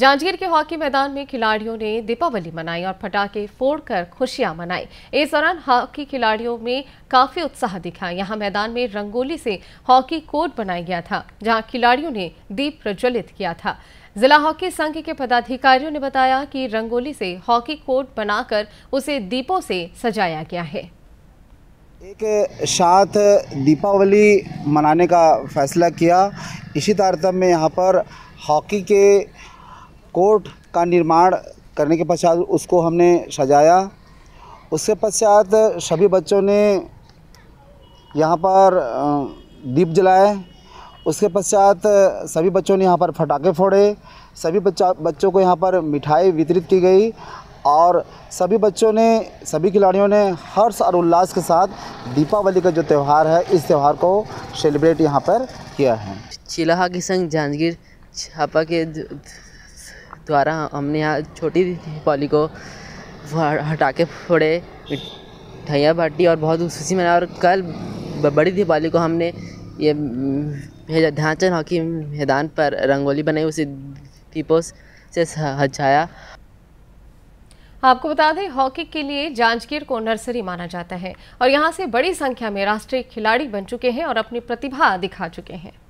जांजगीर के हॉकी मैदान में खिलाड़ियों ने दीपावली मनाई और पटाखे फोड़कर खुशियां मनाई इस दौरान हॉकी खिलाड़ियों में काफी उत्साह दिखा यहां मैदान में रंगोली से हॉकी कोर्ट बनाया गया था जहां खिलाड़ियों ने दीप प्रज्वलित किया था जिला हॉकी संघ के पदाधिकारियों ने बताया कि रंगोली से हॉकी कोर्ट बनाकर उसे दीपों से सजाया गया है एक साथ दीपावली मनाने का फैसला किया इसी तारतम्य यहाँ पर हॉकी के कोर्ट का निर्माण करने के पश्चात उसको हमने सजाया उसके पश्चात सभी बच्चों ने यहाँ पर दीप जलाए उसके पश्चात सभी बच्चों ने यहाँ पर फटाके फोड़े सभी बच्चा बच्चों को यहाँ पर मिठाई वितरित की गई और सभी बच्चों ने सभी खिलाड़ियों ने हर्ष और उल्लास के साथ दीपावली का जो त्यौहार है इस त्यौहार को सेलिब्रेट यहाँ पर किया है चिल्हा की संग जहांगीर छापा के द्वारा हमने यहाँ छोटी पॉली को हटा के फोड़े मिठाइयाँ बाटी और बहुत खुशी मनाई और कल बड़ी दीपावली को हमने ये ध्यानचंद हॉकी मैदान पर रंगोली बनाई उसे दीपोस से हजाया आपको बता दें हॉकी के लिए जांजगीर को नर्सरी माना जाता है और यहाँ से बड़ी संख्या में राष्ट्रीय खिलाड़ी बन चुके हैं और अपनी प्रतिभा दिखा चुके हैं